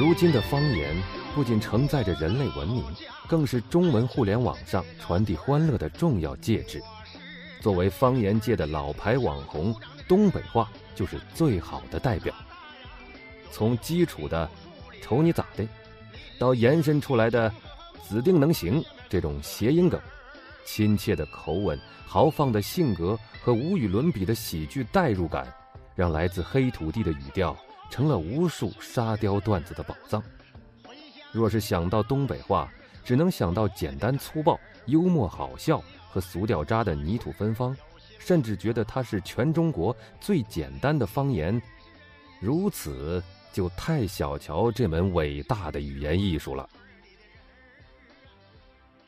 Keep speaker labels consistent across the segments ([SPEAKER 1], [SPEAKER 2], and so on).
[SPEAKER 1] 如今的方言不仅承载着人类文明，更是中文互联网上传递欢乐的重要介质。作为方言界的老牌网红，东北话就是最好的代表。从基础的“瞅你咋的”，到延伸出来的“指定能行”这种谐音梗，亲切的口吻、豪放的性格和无与伦比的喜剧代入感，让来自黑土地的语调。成了无数沙雕段子的宝藏。若是想到东北话，只能想到简单粗暴、幽默好笑和俗掉渣的泥土芬芳，甚至觉得它是全中国最简单的方言，如此就太小瞧这门伟大的语言艺术了。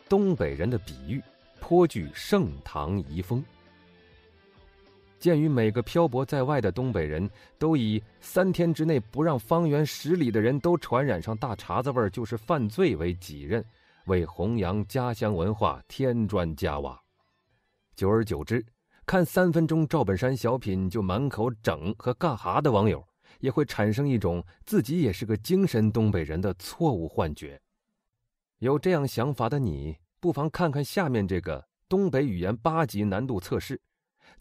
[SPEAKER 1] 东北人的比喻颇具盛唐遗风。鉴于每个漂泊在外的东北人都以三天之内不让方圆十里的人都传染上大碴子味儿就是犯罪为己任，为弘扬家乡文化添砖加瓦。久而久之，看三分钟赵本山小品就满口整和干哈的网友，也会产生一种自己也是个精神东北人的错误幻觉。有这样想法的你，不妨看看下面这个东北语言八级难度测试。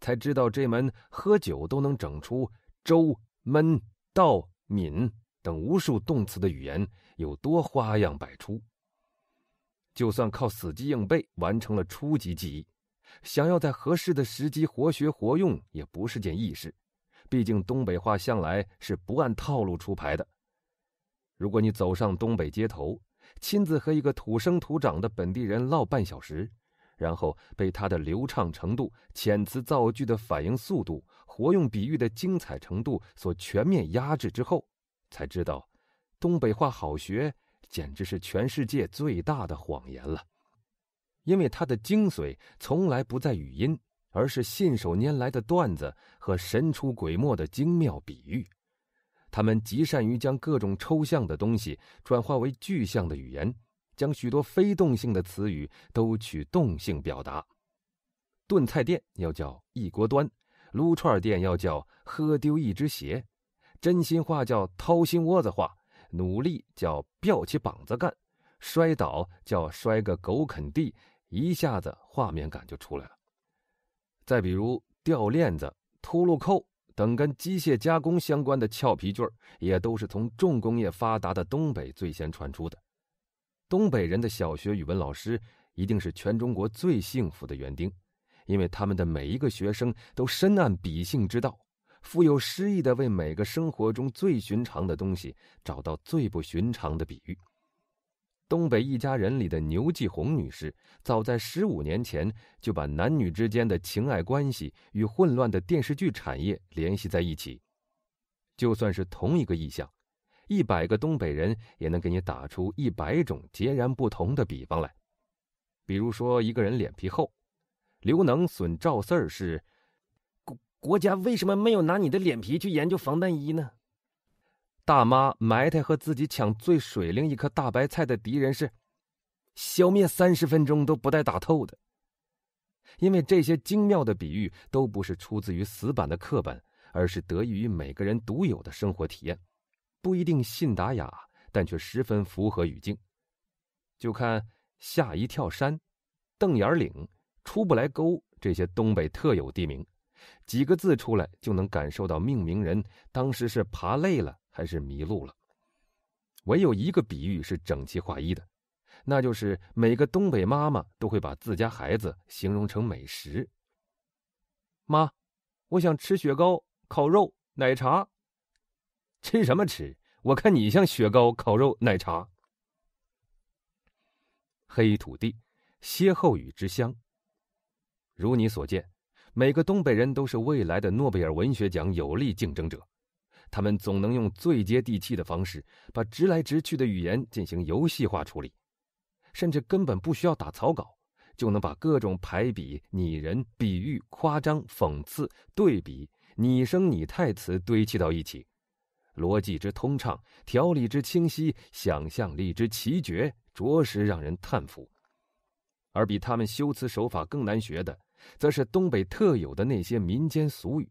[SPEAKER 1] 才知道这门喝酒都能整出“周闷道敏”等无数动词的语言有多花样百出。就算靠死记硬背完成了初级记忆，想要在合适的时机活学活用也不是件易事。毕竟东北话向来是不按套路出牌的。如果你走上东北街头，亲自和一个土生土长的本地人唠半小时，然后被他的流畅程度、遣词造句的反应速度、活用比喻的精彩程度所全面压制之后，才知道，东北话好学，简直是全世界最大的谎言了。因为它的精髓从来不在语音，而是信手拈来的段子和神出鬼没的精妙比喻。他们极善于将各种抽象的东西转化为具象的语言。将许多非动性的词语都取动性表达，炖菜店要叫一锅端，撸串店要叫喝丢一只鞋，真心话叫掏心窝子话，努力叫吊起膀子干，摔倒叫摔个狗啃地，一下子画面感就出来了。再比如掉链子、秃噜扣等跟机械加工相关的俏皮句儿，也都是从重工业发达的东北最先传出的。东北人的小学语文老师一定是全中国最幸福的园丁，因为他们的每一个学生都深谙比性之道，富有诗意的为每个生活中最寻常的东西找到最不寻常的比喻。东北一家人里的牛继红女士，早在十五年前就把男女之间的情爱关系与混乱的电视剧产业联系在一起，就算是同一个意象。一百个东北人也能给你打出一百种截然不同的比方来，比如说一个人脸皮厚，刘能损赵四儿是国国家为什么没有拿你的脸皮去研究防弹衣呢？大妈埋汰和自己抢最水灵一颗大白菜的敌人是消灭三十分钟都不带打透的。因为这些精妙的比喻都不是出自于死板的课本，而是得益于每个人独有的生活体验。不一定信达雅，但却十分符合语境。就看“吓一跳山”“瞪眼岭”“出不来沟”这些东北特有地名，几个字出来就能感受到命名人当时是爬累了还是迷路了。唯有一个比喻是整齐划一的，那就是每个东北妈妈都会把自家孩子形容成美食。妈，我想吃雪糕、烤肉、奶茶。吃什么吃？我看你像雪糕、烤肉、奶茶。黑土地，歇后语之乡。如你所见，每个东北人都是未来的诺贝尔文学奖有力竞争者。他们总能用最接地气的方式，把直来直去的语言进行游戏化处理，甚至根本不需要打草稿，就能把各种排比、拟人、比喻、夸张、讽刺、对比、拟声拟态词堆砌到一起。逻辑之通畅，条理之清晰，想象力之奇绝，着实让人叹服。而比他们修辞手法更难学的，则是东北特有的那些民间俗语。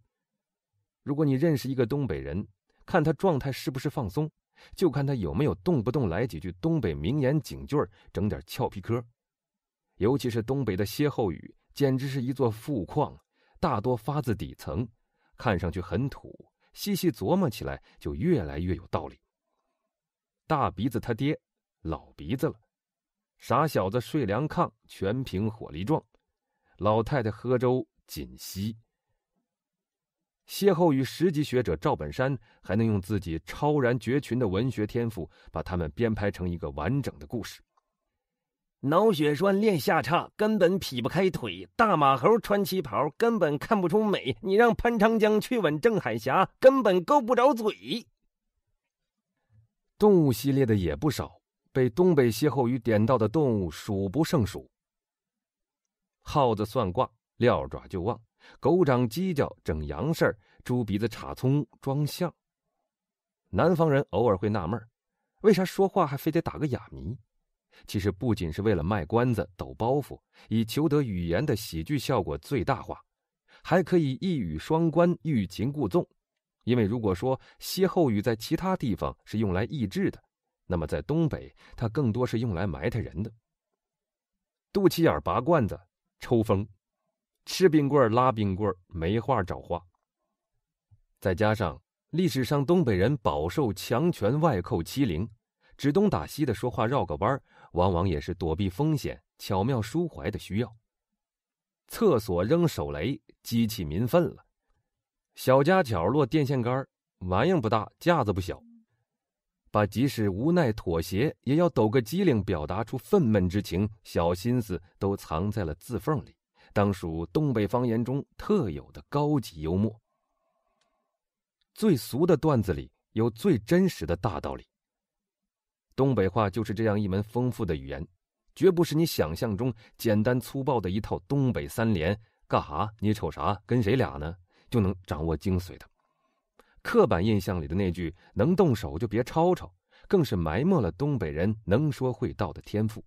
[SPEAKER 1] 如果你认识一个东北人，看他状态是不是放松，就看他有没有动不动来几句东北名言警句，整点俏皮嗑。尤其是东北的歇后语，简直是一座富矿，大多发自底层，看上去很土。细细琢磨起来，就越来越有道理。大鼻子他爹老鼻子了，傻小子睡凉炕全凭火力壮，老太太喝粥锦溪。邂逅与十级学者赵本山，还能用自己超然绝群的文学天赋，把他们编排成一个完整的故事。脑血栓练下叉，根本劈不开腿；大马猴穿旗袍，根本看不出美。你让潘长江去吻郑海霞，根本够不着嘴。动物系列的也不少，被东北歇后语点到的动物数不胜数：耗子算卦，撂爪就忘；狗长鸡叫，整洋事儿；猪鼻子插葱，装象。南方人偶尔会纳闷，为啥说话还非得打个哑谜？其实不仅是为了卖关子、抖包袱，以求得语言的喜剧效果最大化，还可以一语双关、欲擒故纵。因为如果说歇后语在其他地方是用来抑制的，那么在东北，它更多是用来埋汰人的。肚脐眼拔罐子，抽风；吃冰棍拉冰棍，没话找话。再加上历史上东北人饱受强权外寇欺凌。指东打西的说话绕个弯儿，往往也是躲避风险、巧妙抒怀的需要。厕所扔手雷，激起民愤了。小家巧落电线杆玩意不大，架子不小。把即使无奈妥协，也要抖个机灵，表达出愤懑之情，小心思都藏在了字缝里，当属东北方言中特有的高级幽默。最俗的段子里，有最真实的大道理。东北话就是这样一门丰富的语言，绝不是你想象中简单粗暴的一套东北三连干哈？你瞅啥？跟谁俩呢？就能掌握精髓的。刻板印象里的那句“能动手就别吵吵”，更是埋没了东北人能说会道的天赋。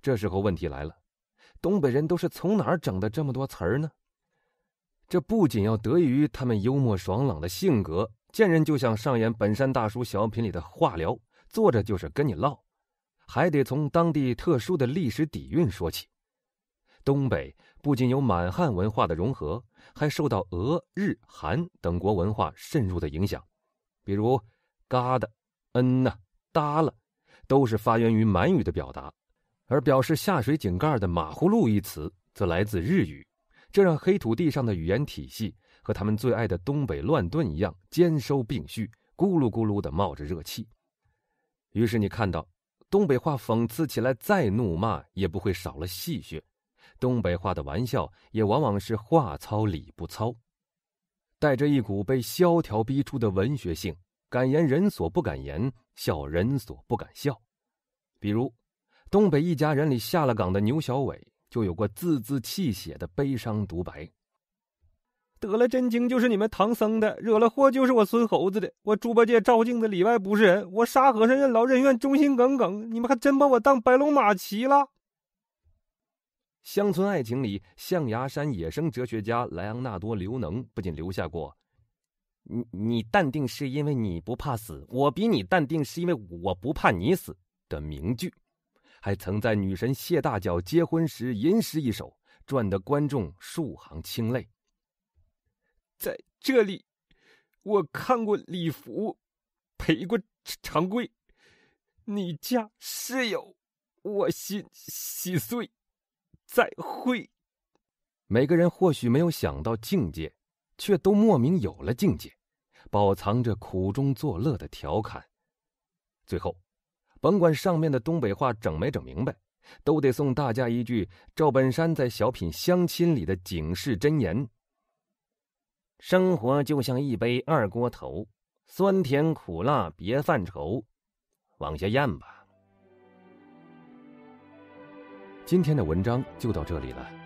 [SPEAKER 1] 这时候问题来了，东北人都是从哪儿整的这么多词儿呢？这不仅要得益于他们幽默爽朗的性格，见人就想上演本山大叔小品里的话聊。坐着就是跟你唠，还得从当地特殊的历史底蕴说起。东北不仅有满汉文化的融合，还受到俄、日、韩等国文化渗入的影响。比如“嘎的”“嗯呐”“耷了”，都是发源于满语的表达；而表示下水井盖的“马葫芦”一词，则来自日语。这让黑土地上的语言体系和他们最爱的东北乱炖一样，兼收并蓄，咕噜咕噜地冒着热气。于是你看到，东北话讽刺起来再怒骂也不会少了戏谑，东北话的玩笑也往往是话糙理不糙，带着一股被萧条逼出的文学性，敢言人所不敢言，笑人所不敢笑。比如，东北一家人里下了岗的牛小伟就有过字字泣血的悲伤独白。得了真经就是你们唐僧的，惹了祸就是我孙猴子的。我猪八戒照镜子里外不是人，我沙和尚任劳任怨，忠心耿耿。你们还真把我当白龙马骑了。《乡村爱情》里，象牙山野生哲学家莱昂纳多·刘能不仅留下过“你你淡定是因为你不怕死，我比你淡定是因为我不怕你死”的名句，还曾在女神谢大脚结婚时吟诗一首，赚得观众数行清泪。在这里，我看过礼服，陪过长贵，你家室友，我心稀碎。再会。每个人或许没有想到境界，却都莫名有了境界，饱藏着苦中作乐的调侃。最后，甭管上面的东北话整没整明白，都得送大家一句赵本山在小品《相亲》里的警示箴言。生活就像一杯二锅头，酸甜苦辣别犯愁，往下咽吧。今天的文章就到这里了。